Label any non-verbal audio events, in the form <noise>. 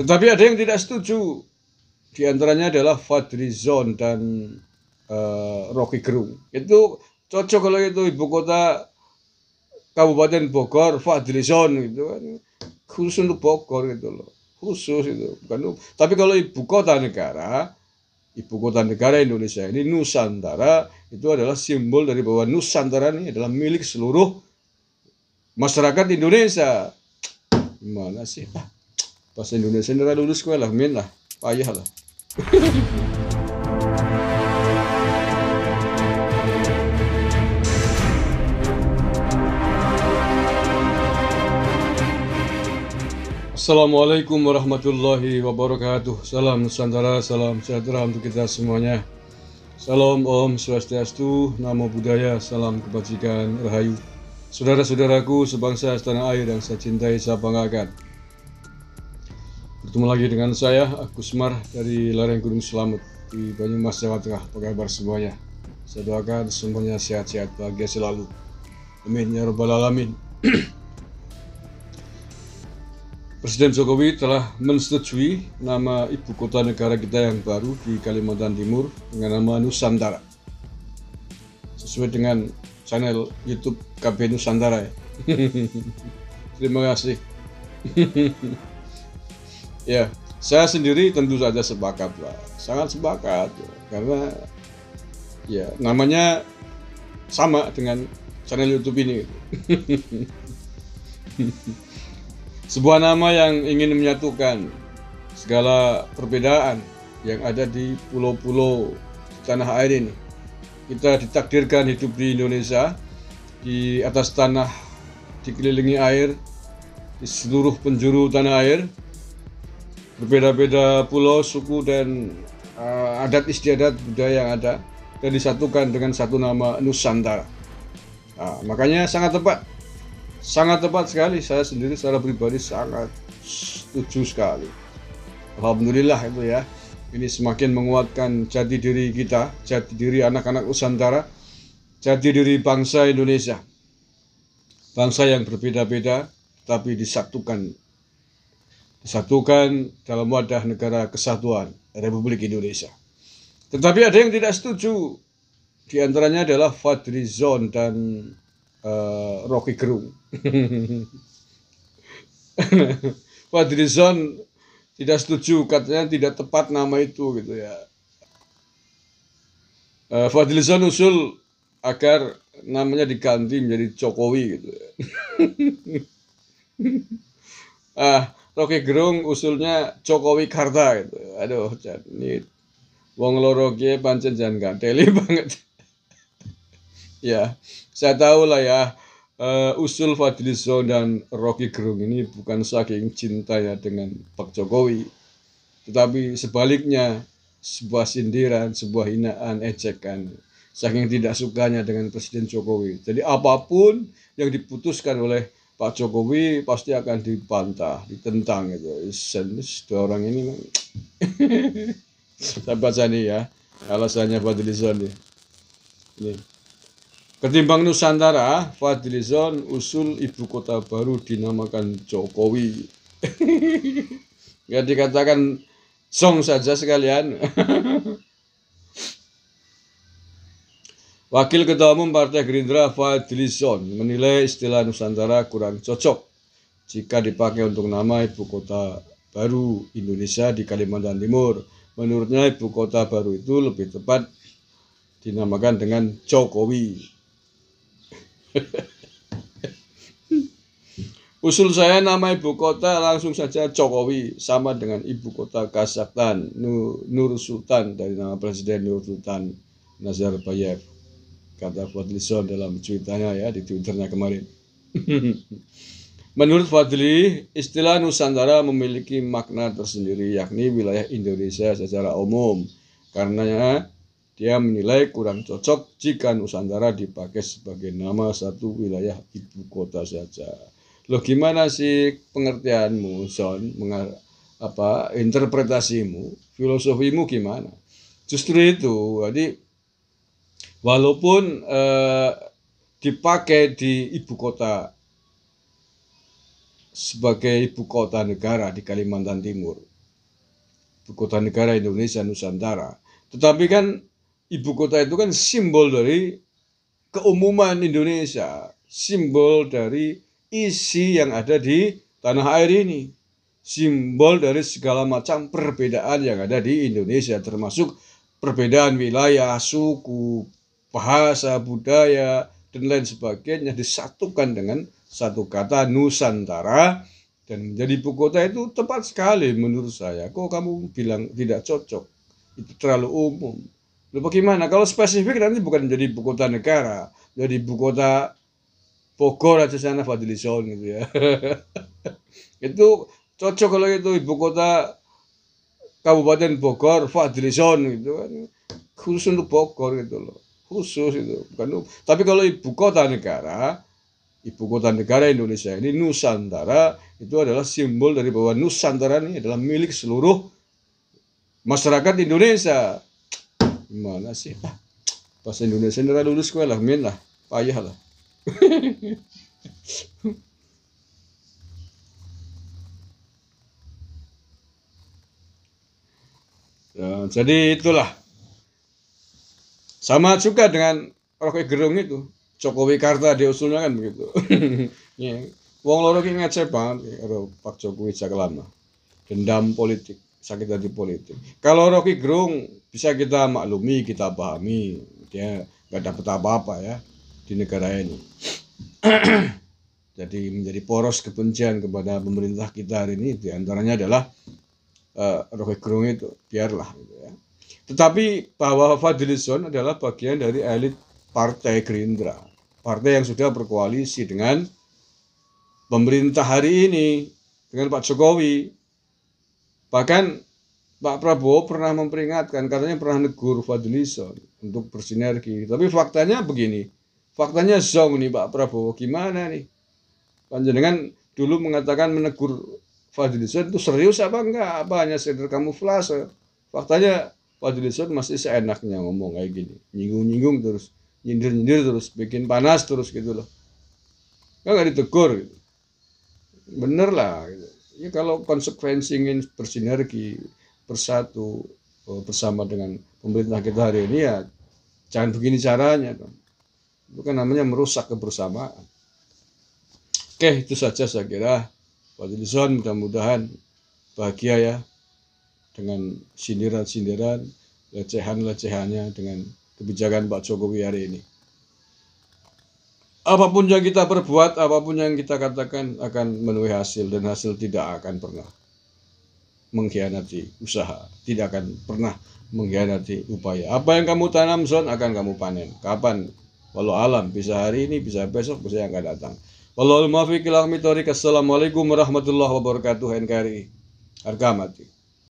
Tetapi ada yang tidak setuju. Di antaranya adalah Zon dan uh, Rocky Gerung. Itu cocok kalau itu ibu kota Kabupaten Bogor, Fadlizon gitu kan. Khusus untuk Bogor gitu loh. Khusus itu. Bukan, tapi kalau ibu kota negara, ibu kota negara Indonesia ini Nusantara itu adalah simbol dari bahwa Nusantara ini adalah milik seluruh masyarakat Indonesia. Gimana sih? bahasa Indonesia ini lulus sekolah lah min lah payah lah <laughs> Assalamualaikum warahmatullahi wabarakatuh Salam Nusantara, salam sejahtera untuk kita semuanya Salam Om Swastiastu, Namo Buddhaya, Salam Kebajikan Rahayu Saudara-saudaraku sebangsa setanah air yang saya cintai, saya banggakan Bertemu lagi dengan saya, Agus Mar dari Lereng Gunung Selamat di Banyumas, Jawa Tengah. Apa kabar semuanya? Saya doakan semuanya sehat-sehat, bahagia selalu. Amin ya rabbal alamin. <clears throat> Presiden Jokowi telah menstetui nama ibu kota negara kita yang baru di Kalimantan Timur dengan nama Nusantara. Sesuai dengan channel YouTube KB Nusantara ya. <laughs> Terima kasih. <laughs> Ya, saya sendiri tentu saja sepakat lah, sangat sepakat ya. karena ya namanya sama dengan channel YouTube ini. <laughs> Sebuah nama yang ingin menyatukan segala perbedaan yang ada di pulau-pulau tanah air ini. Kita ditakdirkan hidup di Indonesia, di atas tanah, dikelilingi air, di seluruh penjuru tanah air, berbeda-beda pulau, suku dan uh, adat istiadat budaya yang ada dan disatukan dengan satu nama Nusantara. Nah, makanya sangat tepat, sangat tepat sekali. Saya sendiri secara pribadi sangat setuju sekali. Alhamdulillah itu ya. Ini semakin menguatkan jati diri kita, jati diri anak-anak Nusantara, jati diri bangsa Indonesia. Bangsa yang berbeda-beda tapi disatukan disatukan dalam wadah negara kesatuan Republik Indonesia. Tetapi ada yang tidak setuju. Di antaranya adalah Fadlizon dan uh, Rocky Gerung. <laughs> Fadlizon tidak setuju katanya tidak tepat nama itu gitu ya. Uh, eh, Fadli usul agar namanya diganti menjadi Jokowi gitu ya. <laughs> ah, Rocky Gerung usulnya Jokowi Karta gitu. Aduh, ini wong loro kie pancen jangan ganteli <laughs> banget. ya, saya tahu lah ya. Uh, usul Fadlizon dan Rocky Gerung ini bukan saking cinta ya dengan Pak Jokowi, tetapi sebaliknya sebuah sindiran, sebuah hinaan, ejekan saking tidak sukanya dengan Presiden Jokowi. Jadi apapun yang diputuskan oleh Pak Jokowi pasti akan dibantah, ditentang gitu. Senis dua orang ini <laughs> saya baca nih ya alasannya Fadlizon nih. Ini. Ketimbang Nusantara, Fadlizon usul ibu kota baru dinamakan Jokowi. ya <laughs> dikatakan song saja sekalian. <laughs> Wakil Ketua Umum Partai Gerindra Fadlizon menilai istilah Nusantara kurang cocok jika dipakai untuk nama ibu kota baru Indonesia di Kalimantan Timur. Menurutnya ibu kota baru itu lebih tepat dinamakan dengan Jokowi. <laughs> Usul saya nama ibu kota langsung saja Jokowi sama dengan ibu kota Kazakhstan Nur Sultan dari nama Presiden Nur Sultan Nazarbayev kata Fadli Son dalam cuitannya ya di Twitternya kemarin. <laughs> Menurut Fadli, istilah Nusantara memiliki makna tersendiri yakni wilayah Indonesia secara umum. Karenanya dia menilai kurang cocok jika Nusantara dipakai sebagai nama satu wilayah ibu kota saja. Loh gimana sih pengertianmu, Son? Mengar apa interpretasimu, filosofimu gimana? Justru itu, jadi walaupun eh, dipakai di ibu kota sebagai ibu kota negara di Kalimantan Timur ibu kota negara Indonesia Nusantara tetapi kan ibu kota itu kan simbol dari keumuman Indonesia simbol dari isi yang ada di tanah air ini simbol dari segala macam perbedaan yang ada di Indonesia termasuk perbedaan wilayah, suku, bahasa, budaya, dan lain sebagainya disatukan dengan satu kata Nusantara dan menjadi ibu kota itu tepat sekali menurut saya. Kok kamu bilang tidak cocok? Itu terlalu umum. Lalu bagaimana? Kalau spesifik nanti bukan jadi ibu kota negara, jadi ibu kota Bogor aja sana Fadlizon gitu ya. <laughs> itu cocok kalau itu ibu kota Kabupaten Bogor Fadlizon gitu kan. Khusus untuk Bogor gitu loh khusus itu bukan tapi kalau ibu kota negara ibu kota negara Indonesia ini Nusantara itu adalah simbol dari bahwa Nusantara ini adalah milik seluruh masyarakat Indonesia gimana sih ah, pas Indonesia ini lulus gue lah min lah payah lah <laughs> ya, jadi itulah sama juga dengan Rocky Gerung itu. Jokowi Karta dia usulnya kan begitu. <laughs> ya. Wong loro ki ngecep banget karo Pak Jokowi sejak lama. Dendam politik, sakit hati politik. Kalau Rocky Gerung bisa kita maklumi, kita pahami, dia nggak dapat apa-apa ya di negara ini. <clears throat> Jadi menjadi poros kebencian kepada pemerintah kita hari ini diantaranya adalah uh, Rocky Gerung itu biarlah gitu ya. Tetapi bahwa Fadlizon adalah bagian dari elit Partai Gerindra. Partai yang sudah berkoalisi dengan pemerintah hari ini, dengan Pak Jokowi. Bahkan Pak Prabowo pernah memperingatkan, katanya pernah negur Fadlizon untuk bersinergi. Tapi faktanya begini, faktanya zong nih Pak Prabowo, gimana nih? Panjenengan dulu mengatakan menegur Fadlizon itu serius apa enggak? Apa hanya sekedar kamuflase? Faktanya Pak Zon masih seenaknya ngomong kayak gini nyinggung-nyinggung terus nyindir-nyindir terus bikin panas terus gitu loh kan nggak ditegur gitu. bener lah gitu. ya kalau konsekuensi ingin bersinergi bersatu oh, bersama dengan pemerintah kita hari ini ya jangan begini caranya dong itu kan namanya merusak kebersamaan oke itu saja saya kira Pak Zon mudah-mudahan bahagia ya dengan sindiran-sindiran, lecehan-lecehannya dengan kebijakan Pak Jokowi hari ini. Apapun yang kita perbuat, apapun yang kita katakan akan menuhi hasil dan hasil tidak akan pernah mengkhianati usaha, tidak akan pernah mengkhianati upaya. Apa yang kamu tanam son akan kamu panen. Kapan? Walau alam, bisa hari ini, bisa besok, bisa yang akan datang. Wallahul muwaffiq ila Assalamualaikum warahmatullahi wabarakatuh NKRI. Harga mati.